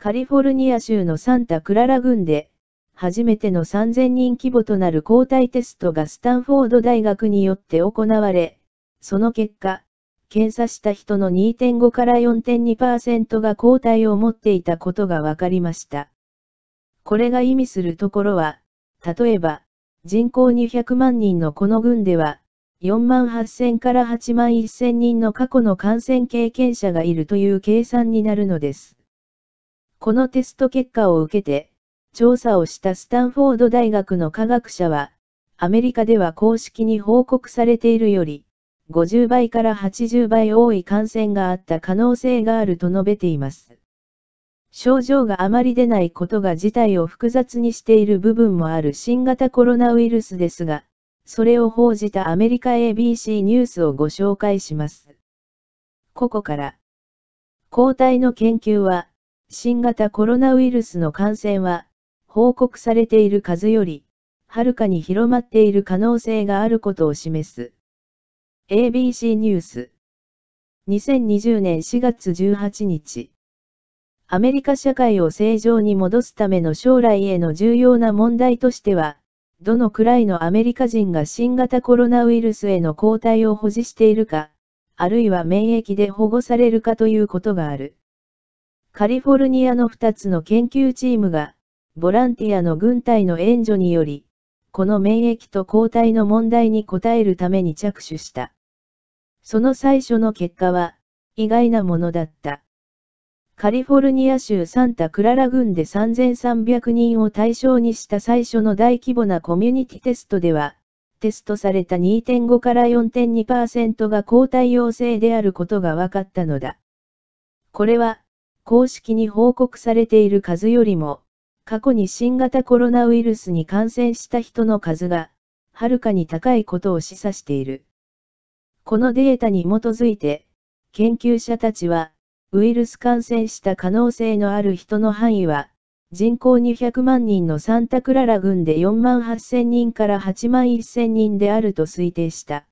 カリフォルニア州のサンタクララ郡で、初めての3000人規模となる抗体テストがスタンフォード大学によって行われ、その結果、検査した人の2.5から4.2%が抗体を持っていたことが分かりました。これが意味するところは、例えば、人口200万人のこの郡では、4万8000から8万1000人の過去の感染経験者がいるという計算になるのです。このテスト結果を受けて、調査をしたスタンフォード大学の科学者は、アメリカでは公式に報告されているより、50倍から80倍多い感染があった可能性があると述べています。症状があまり出ないことが事態を複雑にしている部分もある新型コロナウイルスですが、それを報じたアメリカ ABC ニュースをご紹介します。ここから、抗体の研究は、新型コロナウイルスの感染は、報告されている数より、はるかに広まっている可能性があることを示す。ABC ニュース。2020年4月18日。アメリカ社会を正常に戻すための将来への重要な問題としては、どのくらいのアメリカ人が新型コロナウイルスへの抗体を保持しているか、あるいは免疫で保護されるかということがある。カリフォルニアの2つの研究チームが、ボランティアの軍隊の援助により、この免疫と抗体の問題に応えるために着手した。その最初の結果は、意外なものだった。カリフォルニア州サンタクララ郡で3300人を対象にした最初の大規模なコミュニティテストでは、テストされた2.5から4.2%が抗体陽性であることが分かったのだ。これは、公式に報告されている数よりも、過去に新型コロナウイルスに感染した人の数が、はるかに高いことを示唆している。このデータに基づいて、研究者たちは、ウイルス感染した可能性のある人の範囲は、人口200万人のサンタクララ郡で4万8000人から8万1000人であると推定した。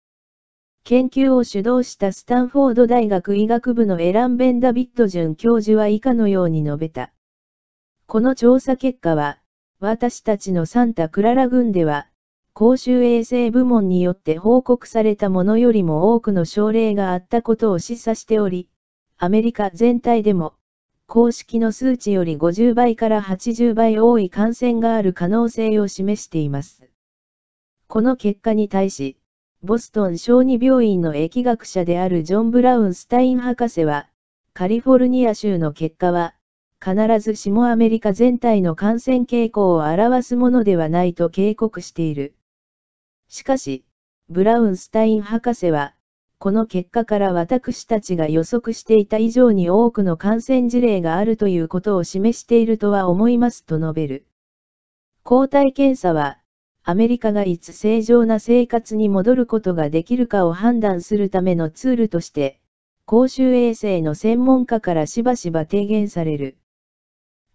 研究を主導したスタンフォード大学医学部のエラン・ベンダビットン教授は以下のように述べた。この調査結果は、私たちのサンタクララ郡では、公衆衛生部門によって報告されたものよりも多くの症例があったことを示唆しており、アメリカ全体でも、公式の数値より50倍から80倍多い感染がある可能性を示しています。この結果に対し、ボストン小児病院の疫学者であるジョン・ブラウン・スタイン博士は、カリフォルニア州の結果は、必ずしもアメリカ全体の感染傾向を表すものではないと警告している。しかし、ブラウンスタイン博士は、この結果から私たちが予測していた以上に多くの感染事例があるということを示しているとは思いますと述べる。抗体検査は、アメリカがいつ正常な生活に戻ることができるかを判断するためのツールとして、公衆衛生の専門家からしばしば提言される。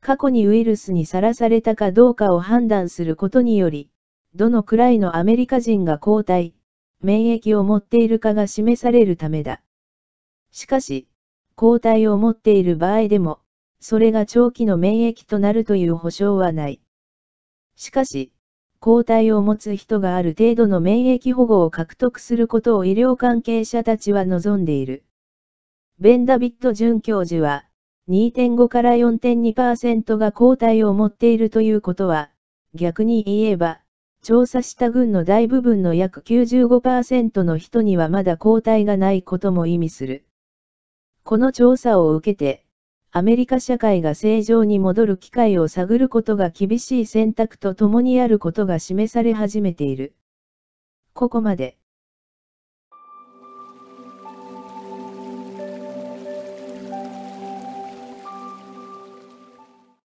過去にウイルスにさらされたかどうかを判断することにより、どのくらいのアメリカ人が抗体、免疫を持っているかが示されるためだ。しかし、抗体を持っている場合でも、それが長期の免疫となるという保証はない。しかし、抗体を持つ人がある程度の免疫保護を獲得することを医療関係者たちは望んでいる。ベンダビット准教授は、2.5から4.2%が抗体を持っているということは、逆に言えば、調査した群の大部分の約95%の人にはまだ抗体がないことも意味する。この調査を受けて、アメリカ社会が正常に戻る機会を探ることが厳しい選択と共にあることが示され始めている。ここまで。